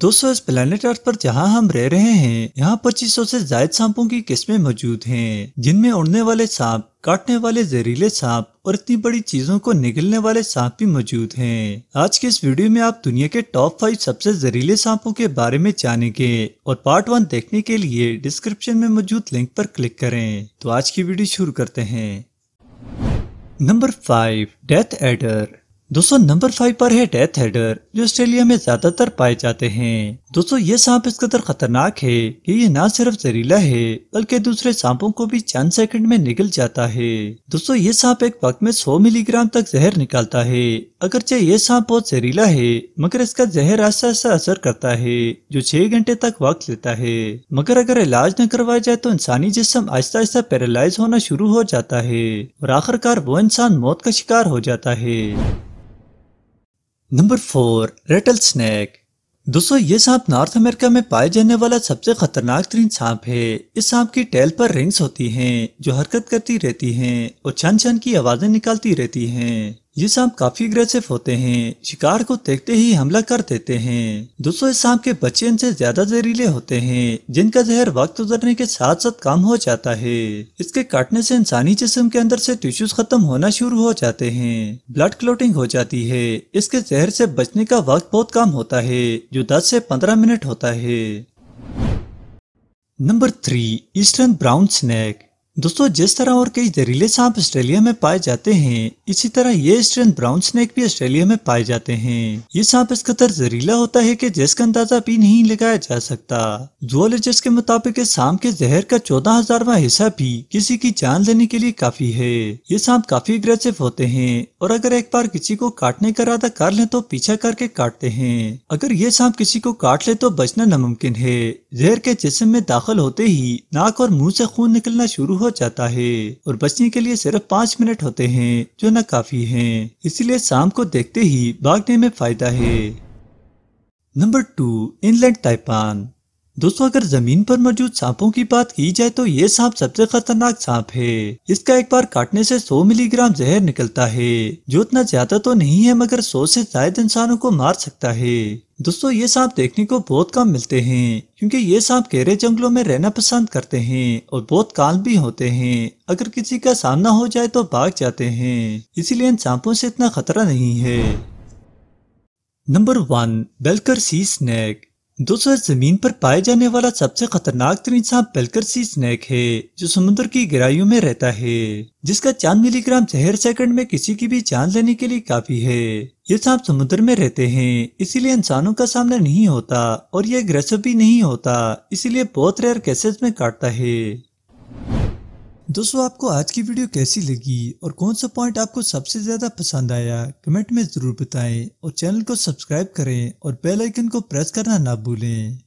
दोस्तों इस planet earth पर जहां हम रह रहे हैं यहाँ 2500 से जायद सांपों की किस्में मौजूद हैं, जिनमें उड़ने वाले सांप काटने वाले जहरीले सांप और इतनी बड़ी चीजों को निगलने वाले सांप भी मौजूद हैं। आज के इस वीडियो में आप दुनिया के टॉप फाइव सबसे जहरीले सांपों के बारे में जानेंगे और पार्ट वन देखने के लिए डिस्क्रिप्शन में मौजूद लिंक पर क्लिक करें तो आज की वीडियो शुरू करते हैं नंबर फाइव डेथ एडर दोस्तों नंबर फाइव पर है डेथ हेडर जो ऑस्ट्रेलिया में ज्यादातर पाए जाते हैं दोस्तों ये सांप इस कदर खतरनाक है कि ये ना सिर्फ जहरीला है बल्कि दूसरे सांपों को भी चंद सेकंड में निकल जाता है दोस्तों ये सांप एक वक्त में 100 मिलीग्राम तक जहर निकालता है अगर चाहे ये सांप बहुत जहरीला है मगर इसका जहर आस्ता आस्ता असर करता है जो छह घंटे तक वक्त लेता है मगर अगर इलाज न करवाया जाए तो इंसानी जिसम आहिस्ता आहिस्ता पैरालाइज होना शुरू हो जाता है और आखिरकार वो इंसान मौत का शिकार हो जाता है नंबर फोर रेटल स्नैक दोस्तों ये सांप नॉर्थ अमेरिका में पाए जाने वाला सबसे खतरनाक तरीन सांप है इस सांप की टेल पर रिंग्स होती हैं जो हरकत करती रहती हैं और छन छन की आवाजें निकालती रहती हैं ये सांप काफी अग्रेसिव होते हैं शिकार को देखते ही हमला कर देते हैं दोस्तों इस सांप के बच्चे इनसे ज्यादा जहरीले होते हैं जिनका जहर वक्त गुजरने के साथ साथ कम हो जाता है इसके काटने से इंसानी जिसम के अंदर से टिश्यूज खत्म होना शुरू हो जाते हैं ब्लड क्लोटिंग हो जाती है इसके जहर से बचने का वक्त बहुत कम होता है जो दस से पंद्रह मिनट होता है number three eastern brown snake दोस्तों जिस तरह और कई जहरीले सांप ऑस्ट्रेलिया में पाए जाते हैं इसी तरह ये स्ट्रेन ब्राउन स्नेक भी ऑस्ट्रेलिया में पाए जाते हैं ये सांप इस कदर जहरीला होता है कि जिसका अंदाजा भी नहीं लगाया जा सकता जुआलॉजिस्ट के मुताबिक इस सांप के जहर का चौदह हजारवा हिस्सा भी किसी की जान लेने के लिए काफी है ये सांप काफी अग्रेसिव होते हैं और अगर एक बार किसी को काटने का इरादा कर ले तो पीछा करके काटते हैं अगर ये सांप किसी को काट ले तो बचना नामुमकिन है जहर के जिसम में दाखिल होते ही नाक और मुँह ऐसी खून निकलना शुरू हो हो जाता है और बचने के लिए सिर्फ पाँच मिनट होते हैं जो न काफी है इसीलिए शाम को देखते ही भागने में फायदा है नंबर टू इनलैंड ताइपान दोस्तों अगर जमीन पर मौजूद सांपों की बात की जाए तो ये सांप सबसे खतरनाक सांप है इसका एक बार काटने से 100 मिलीग्राम जहर निकलता है जो इतना ज्यादा तो नहीं है मगर 100 से ज्यादा इंसानों को मार सकता है दोस्तों ये सांप देखने को बहुत कम मिलते हैं क्योंकि ये सांप गहरे जंगलों में रहना पसंद करते हैं और बहुत काल भी होते हैं अगर किसी का सामना हो जाए तो भाग जाते हैं इसीलिए इन सांपों से इतना खतरा नहीं है number one belcher sea snake सौ जमीन पर पाया जाने वाला सबसे खतरनाक तरीन सांप पेलकरसी स्नैक है जो समुद्र की गहराइयों में रहता है जिसका चांद मिलीग्राम जहर सेकंड में किसी की भी जान लेने के लिए काफी है ये सांप समुद्र में रहते हैं इसीलिए इंसानों का सामना नहीं होता और ये अग्रेसिव भी नहीं होता इसीलिए बहुत रेयर केसेस में काटता है दोस्तों आपको आज की वीडियो कैसी लगी और कौन सा पॉइंट आपको सबसे ज्यादा पसंद आया कमेंट में जरूर बताएं और चैनल को सब्सक्राइब करें और बेल आइकन को प्रेस करना ना भूलें